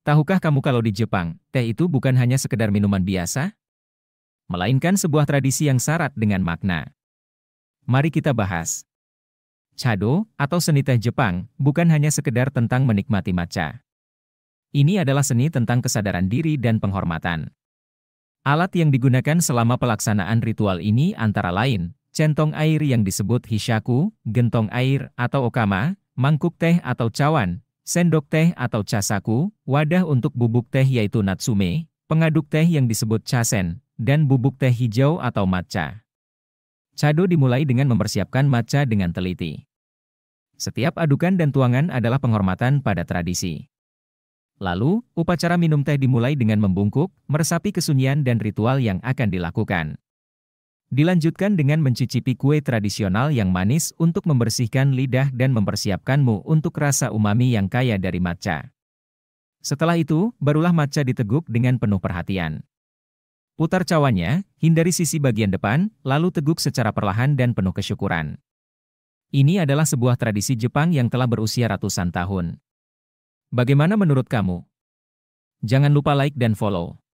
Tahukah kamu kalau di Jepang, teh itu bukan hanya sekedar minuman biasa? Melainkan sebuah tradisi yang syarat dengan makna. Mari kita bahas. Chado, atau seni teh Jepang, bukan hanya sekedar tentang menikmati matcha. Ini adalah seni tentang kesadaran diri dan penghormatan. Alat yang digunakan selama pelaksanaan ritual ini antara lain, centong air yang disebut hishaku, gentong air atau okama, mangkuk teh atau cawan, sendok teh atau casaku, wadah untuk bubuk teh yaitu natsume, pengaduk teh yang disebut casen, dan bubuk teh hijau atau matcha. Cado dimulai dengan mempersiapkan matcha dengan teliti. Setiap adukan dan tuangan adalah penghormatan pada tradisi. Lalu, upacara minum teh dimulai dengan membungkuk, meresapi kesunyian dan ritual yang akan dilakukan. Dilanjutkan dengan mencicipi kue tradisional yang manis untuk membersihkan lidah dan mempersiapkanmu untuk rasa umami yang kaya dari matcha. Setelah itu, barulah matcha diteguk dengan penuh perhatian. Putar cawannya, hindari sisi bagian depan, lalu teguk secara perlahan dan penuh kesyukuran. Ini adalah sebuah tradisi Jepang yang telah berusia ratusan tahun. Bagaimana menurut kamu? Jangan lupa like dan follow.